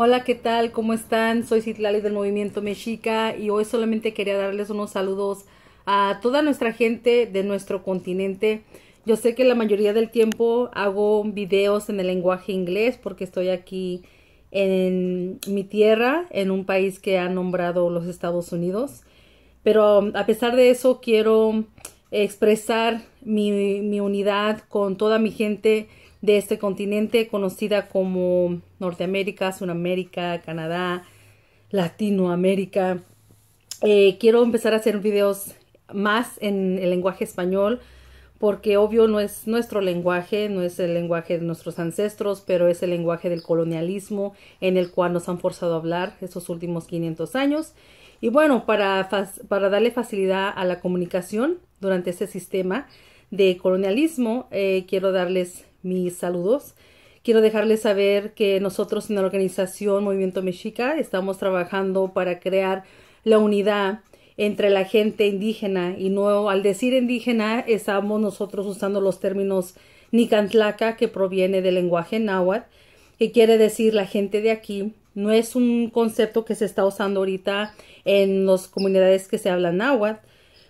Hola, ¿qué tal? ¿Cómo están? Soy Citlali del Movimiento Mexica y hoy solamente quería darles unos saludos a toda nuestra gente de nuestro continente. Yo sé que la mayoría del tiempo hago videos en el lenguaje inglés porque estoy aquí en mi tierra, en un país que ha nombrado los Estados Unidos. Pero um, a pesar de eso, quiero expresar mi, mi unidad con toda mi gente de este continente conocida como Norteamérica, Sudamérica, Canadá, Latinoamérica. Eh, quiero empezar a hacer videos más en el lenguaje español porque obvio no es nuestro lenguaje, no es el lenguaje de nuestros ancestros, pero es el lenguaje del colonialismo en el cual nos han forzado a hablar esos últimos 500 años. Y bueno, para, darle facilidad a la comunicación durante este sistema de colonialismo, eh, quiero darles mis saludos. Quiero dejarles saber que nosotros en la organización Movimiento Mexica estamos trabajando para crear la unidad entre la gente indígena y no al decir indígena estamos nosotros usando los términos Nicantlaca que proviene del lenguaje náhuatl que quiere decir la gente de aquí no es un concepto que se está usando ahorita en las comunidades que se hablan náhuatl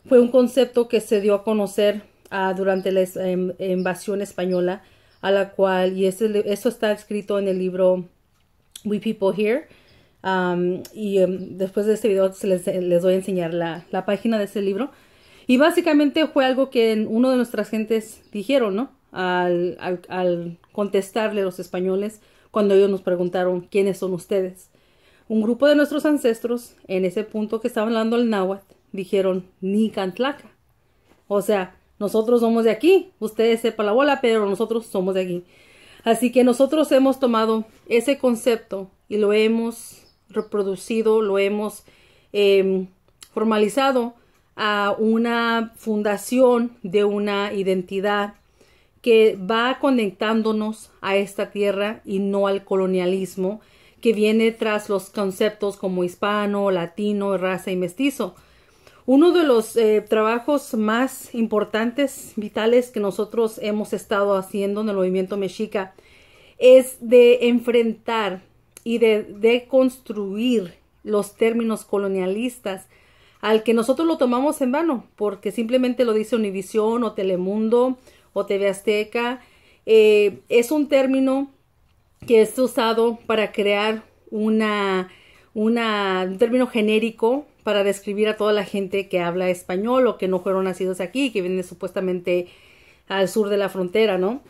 fue un concepto que se dio a conocer ah, durante la em, invasión española a la cual, y eso está escrito en el libro We People Here, um, y um, después de este video les, les, voy a enseñar la, la página de ese libro. Y básicamente fue algo que uno de nuestras gentes dijeron, ¿no? Al, al, contestarle a los españoles cuando ellos nos preguntaron quiénes son ustedes. Un grupo de nuestros ancestros, en ese punto que estaba hablando el náhuatl, dijeron Ni Cantlaca. O sea, nosotros somos de aquí, ustedes sepan la bola, pero nosotros somos de aquí. Así que nosotros hemos tomado ese concepto y lo hemos reproducido, lo hemos em, formalizado a una fundación de una identidad que va conectándonos a esta tierra y no al colonialismo que viene tras los conceptos como hispano, latino, raza y mestizo. Uno de los eh, trabajos más importantes, vitales que nosotros hemos estado haciendo en el movimiento mexica es de enfrentar y de, deconstruir construir los términos colonialistas al que nosotros lo tomamos en vano, porque simplemente lo dice Univisión o Telemundo o TV Azteca. Eh, es un término que es usado para crear una un término genérico para describir a toda la gente que habla español o que no fueron nacidos aquí, que vienen supuestamente al sur de la frontera, ¿no?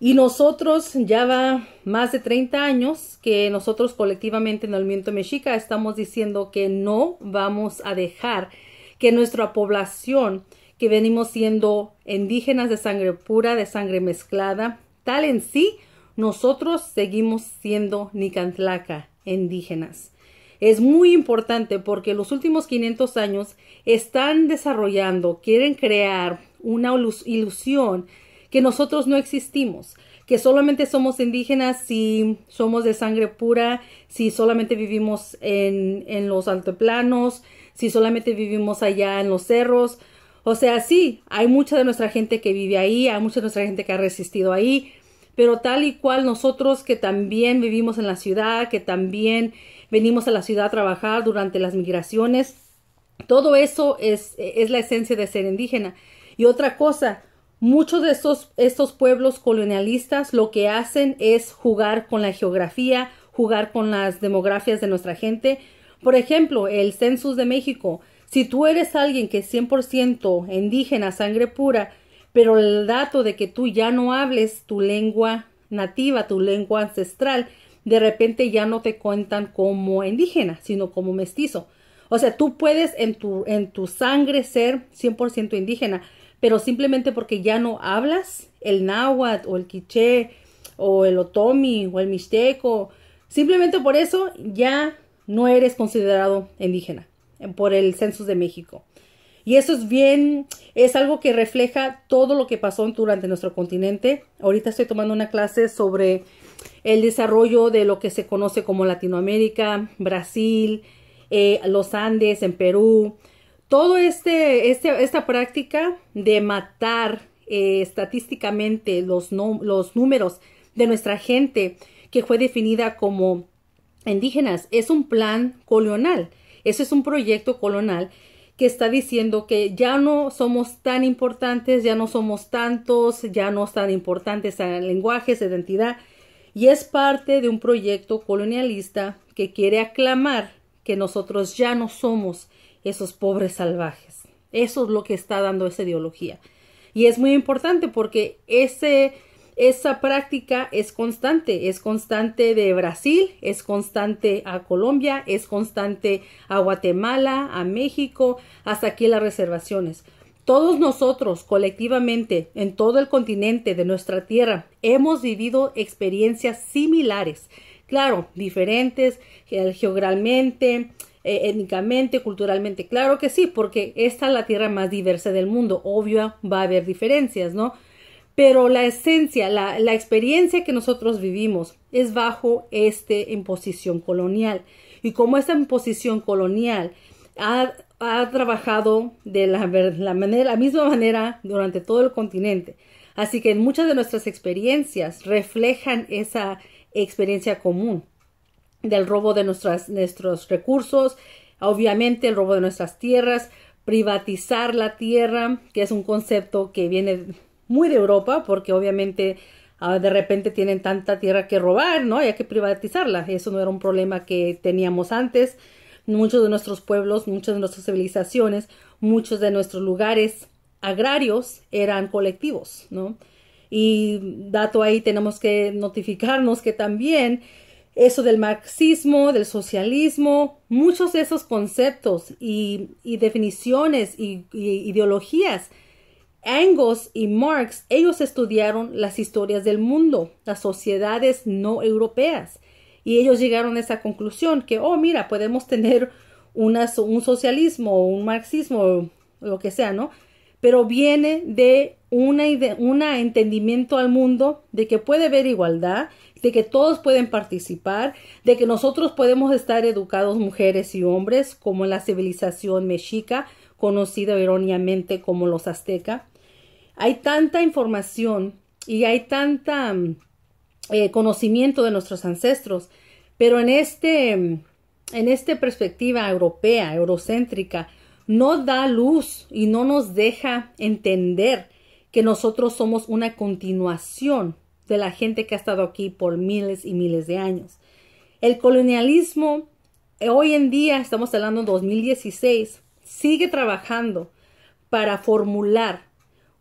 Y nosotros ya va más de 30 años que nosotros colectivamente en el movimiento mexica estamos diciendo que no vamos a dejar que nuestra población que venimos siendo indígenas de sangre pura, de sangre mezclada, tal en sí, nosotros seguimos siendo nicantlaca, indígenas es muy importante porque los últimos 500 años están desarrollando, quieren crear una ilusión que nosotros no existimos, que solamente somos indígenas si somos de sangre pura, si solamente vivimos en, en los altoplanos, si solamente vivimos allá en los cerros. O sea, sí, hay mucha de nuestra gente que vive ahí, hay mucha de nuestra gente que ha resistido ahí, pero tal y cual nosotros que también vivimos en la ciudad, que también venimos a la ciudad a trabajar durante las migraciones. Todo eso es, es la esencia de ser indígena. Y otra cosa, muchos de estos, estos pueblos colonialistas lo que hacen es jugar con la geografía, jugar con las demografías de nuestra gente. Por ejemplo, el census de México. Si tú eres alguien que es 100% indígena, sangre pura, pero el dato de que tú ya no hables tu lengua nativa, tu lengua ancestral, de repente ya no te cuentan como indígena, sino como mestizo. O sea, tú puedes en tu, en tu sangre ser 100% indígena, pero simplemente porque ya no hablas el náhuatl o el quiché o el otomi o el mixteco, simplemente por eso ya no eres considerado indígena eh, por el census de México. Y eso es bien, es algo que refleja todo lo que pasó durante nuestro continente. Ahorita estoy tomando una clase sobre el desarrollo de lo que se conoce como Latinoamérica, Brasil, eh, los Andes en Perú. Todo este, este esta práctica de matar eh, estadísticamente los, los números de nuestra gente que fue definida como indígenas es un plan colonial. Ese es un proyecto colonial que está diciendo que ya no somos tan importantes, ya no somos tantos, ya no tan importantes en lenguajes, identidad, y es parte de un proyecto colonialista que quiere aclamar que nosotros ya no somos esos pobres salvajes. Eso es lo que está dando esa ideología. Y es muy importante porque esa práctica es constante, es constante de Brasil, es constante a Colombia, es constante a Guatemala, a México, hasta aquí las reservaciones. Todos nosotros, colectivamente, en todo el continente de nuestra Tierra, hemos vivido experiencias similares, claro, diferentes geográficamente, e, étnicamente, culturalmente, claro que sí, porque esta es la Tierra más diversa del mundo, obvio va a haber diferencias, ¿no? Pero la esencia, la, la experiencia que nosotros vivimos es bajo esta imposición colonial. Y como esta imposición colonial ha, trabajado de la, la, la misma manera durante todo el continente. Así que muchas de nuestras experiencias reflejan esa experiencia común del robo de nuestras, nuestros recursos, obviamente el robo de nuestras tierras, privatizar la tierra, que es un concepto que viene muy de Europa, porque obviamente ah, de repente tienen tanta tierra que robar, ¿no? hay que privatizarla. Eso no era un problema que teníamos antes muchos de nuestros pueblos, muchas de nuestras civilizaciones, muchos de nuestros lugares agrarios eran colectivos, ¿no? Y dato ahí tenemos que notificarnos que también eso del marxismo, del socialismo, muchos de esos conceptos y, definiciones y, ideologías, Engels y Marx, ellos estudiaron las historias del mundo, las sociedades no europeas. Y ellos llegaron a esa conclusión que, oh, mira, podemos tener una, un socialismo, un marxismo, lo que sea, ¿no? Pero viene de una una entendimiento al mundo de que puede haber igualdad, de que todos pueden participar, de que nosotros podemos estar educados mujeres y hombres, como en la civilización mexica, conocida erróneamente como los azteca. Hay tanta información y hay tanta mm, eh, conocimiento de nuestros ancestros. Pero en, este, en esta perspectiva europea, eurocéntrica, no da luz y no nos deja entender que nosotros somos una continuación de la gente que ha estado aquí por miles y miles de años. El colonialismo, eh, hoy en día, estamos hablando de 2016, sigue trabajando para formular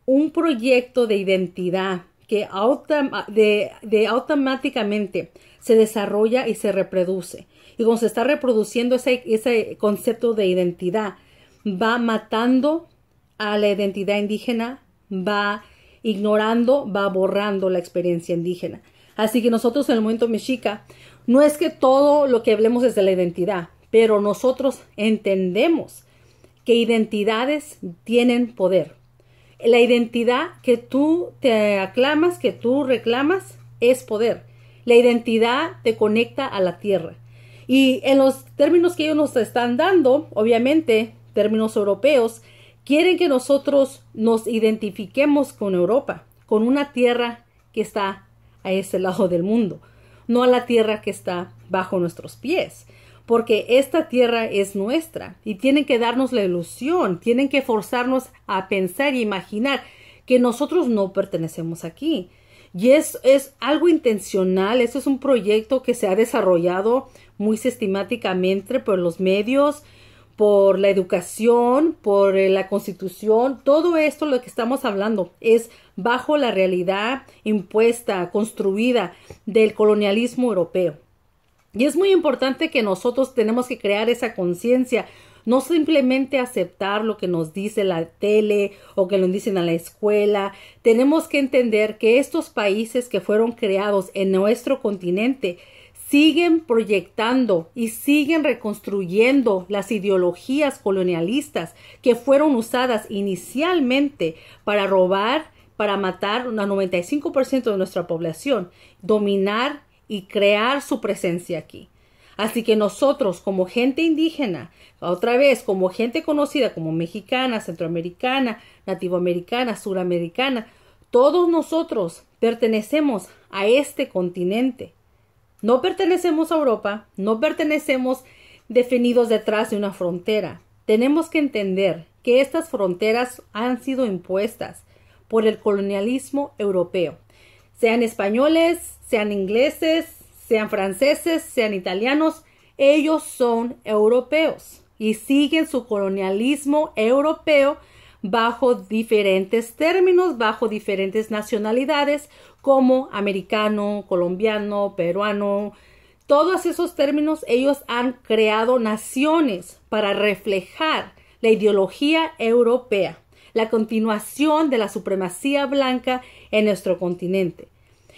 un proyecto de identidad, que ah, de, automáticamente se desarrolla y se reproduce. Y cuando se está reproduciendo ese, ese concepto de identidad, va matando a la identidad indígena, va ignorando, va borrando la experiencia indígena. Así que nosotros en el momento mexica, no es que todo lo que hablemos es de la identidad, pero nosotros entendemos que identidades tienen poder la identidad que tú te aclamas, que tú reclamas, es poder. La identidad te conecta a la tierra. Y en los términos que ellos nos están dando, obviamente, términos europeos, quieren que nosotros nos identifiquemos con Europa, con una tierra que está a ese lado del mundo, no a la tierra que está bajo nuestros pies porque esta tierra es nuestra y tienen que darnos la ilusión, tienen que forzarnos a pensar y imaginar que nosotros no pertenecemos aquí. Y es, es algo intencional, eso es un proyecto que se ha desarrollado muy sistemáticamente por los medios, por la educación, por eh, la constitución, todo esto lo que estamos hablando es bajo la realidad impuesta, construida del colonialismo europeo. Y es muy importante que nosotros tenemos que crear esa conciencia, no simplemente aceptar lo que nos dice la tele o que nos dicen a la escuela. Tenemos que entender que estos países que fueron creados en nuestro continente siguen proyectando y siguen reconstruyendo las ideologías colonialistas que fueron usadas inicialmente para robar, para matar un 95% de nuestra población, dominar y crear su presencia aquí. Así que nosotros como gente indígena, otra vez como gente conocida como mexicana, centroamericana, nativoamericana, suramericana, todos nosotros pertenecemos a este continente. No pertenecemos a Europa, no pertenecemos definidos detrás de una frontera. Tenemos que entender que estas fronteras han sido impuestas por el colonialismo europeo sean españoles, sean ingleses, sean franceses, sean italianos, ellos son europeos y siguen su colonialismo europeo bajo diferentes términos, bajo diferentes nacionalidades, como americano, colombiano, peruano. Todos esos términos ellos han creado naciones para reflejar la ideología europea, la continuación de la supremacía blanca en nuestro continente.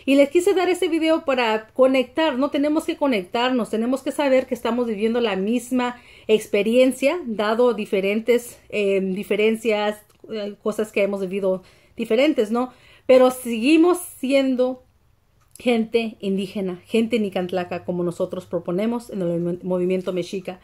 Y les quise dar este video para conectar, no tenemos que conectarnos, tenemos que saber que estamos viviendo la misma experiencia, dado diferentes em, diferencias, eh, cosas que hemos vivido diferentes, ¿no? Pero seguimos siendo gente indígena, gente nicantlaca, como nosotros proponemos en el movimiento mexica.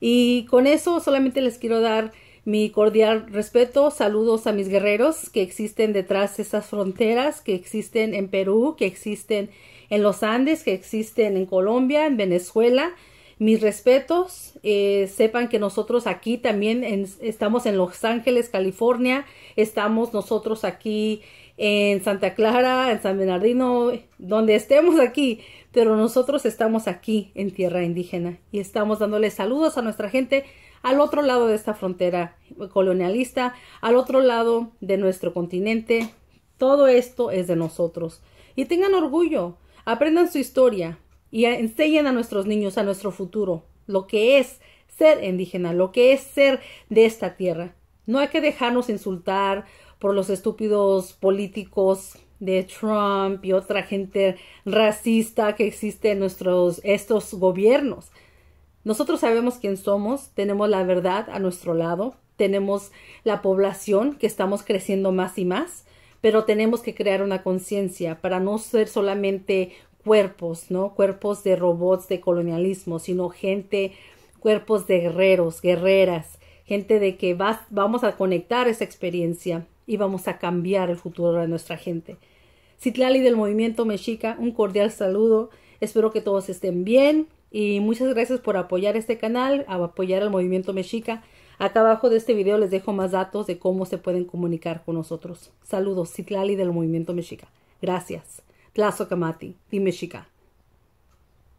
Y con eso solamente les quiero dar mi cordial respeto, saludos a mis guerreros que existen detrás de esas fronteras, que existen en Perú, que existen en los Andes, que existen en Colombia, en Venezuela. Mis respetos, eh, sepan que nosotros aquí también estamos en Los Ángeles, California, estamos nosotros aquí en Santa Clara, en San Bernardino, donde estemos aquí, pero nosotros estamos aquí en tierra indígena y estamos dándole saludos a nuestra gente al otro lado de esta frontera colonialista, al otro lado de nuestro continente. Todo esto es de nosotros. Y tengan orgullo, aprendan su historia y enseñen a nuestros niños, a nuestro futuro, lo que es ser indígena, lo que es ser de esta tierra. No hay que dejarnos insultar por los estúpidos políticos de Trump y otra gente racista que existe en nuestros estos gobiernos. Nosotros sabemos quién somos, tenemos la verdad a nuestro lado, tenemos la población que estamos creciendo más y más, pero tenemos que crear una conciencia para no ser solamente cuerpos, ¿no? Cuerpos de robots de colonialismo, sino gente, cuerpos de guerreros, guerreras, gente de que vamos a conectar esa experiencia y vamos a cambiar el futuro de nuestra gente. Citlali del Movimiento Mexica, un cordial saludo. Espero que todos estén bien y muchas gracias por apoyar este canal, apoyar al Movimiento Mexica. Acá abajo de este video les dejo más datos de cómo se pueden comunicar con nosotros. Saludos, Citlali del Movimiento Mexica. Gracias. Tlazo Kamati, y Mexica.